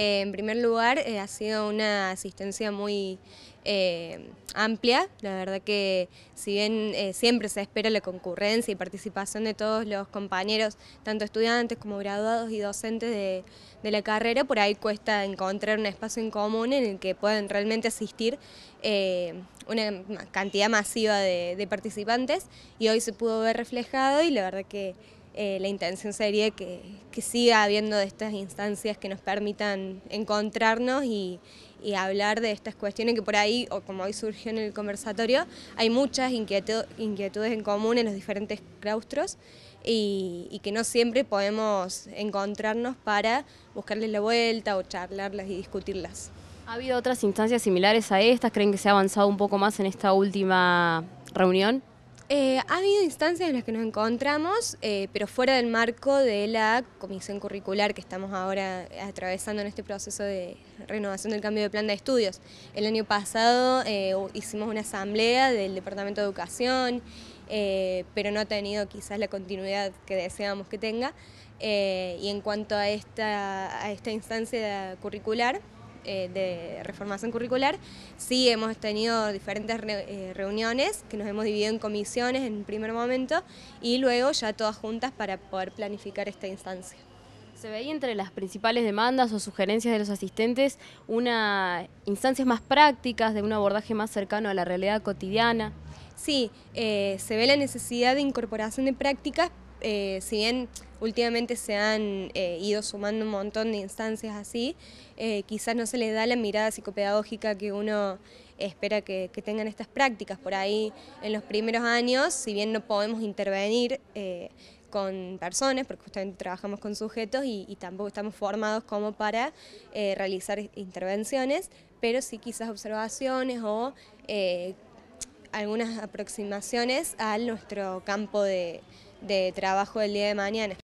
en primer lugar, eh, ha sido una asistencia muy eh, amplia. La verdad que si bien eh, siempre se espera la concurrencia y participación de todos los compañeros, tanto estudiantes como graduados y docentes de, la carrera, por ahí cuesta encontrar un espacio en común en el que puedan realmente asistir una cantidad masiva de participantes y hoy se pudo ver reflejado y la verdad que eh, la intención sería que, siga habiendo estas instancias que nos permitan encontrarnos y, hablar de estas cuestiones que por ahí, o como hoy surgió en el conversatorio, hay muchas inquietudes en común en los diferentes claustros y, y, que no siempre podemos encontrarnos para buscarles la vuelta o charlarlas y discutirlas. ¿Ha habido otras instancias similares a estas? ¿Creen que se ha avanzado un poco más en esta última reunión? Eh, ha habido instancias en las que nos encontramos, eh, pero fuera del marco de la comisión curricular que estamos ahora atravesando en este proceso de renovación del cambio de plan de estudios. El año pasado eh, hicimos una asamblea del Departamento de Educación, pero no ha tenido quizás la continuidad que deseábamos que tenga. y en cuanto a esta instancia curricular, eh, de reformación curricular, sí hemos tenido diferentes eh, reuniones que nos hemos dividido en comisiones en un primer momento y luego ya todas juntas para poder planificar esta instancia. Se veía entre las principales demandas o sugerencias de los asistentes una instancias más prácticas, de un abordaje más cercano a la realidad cotidiana. Sí, eh, se ve la necesidad de incorporación de prácticas, eh, si bien últimamente se han eh, ido sumando un montón de instancias así, eh, quizás no se les da la mirada psicopedagógica que uno espera que, tengan estas prácticas. Por ahí, en los primeros años, si bien no podemos intervenir con personas, porque justamente trabajamos con sujetos y, y tampoco estamos formados como para realizar intervenciones, pero sí quizás observaciones o algunas aproximaciones a nuestro campo de, de trabajo el día de mañana.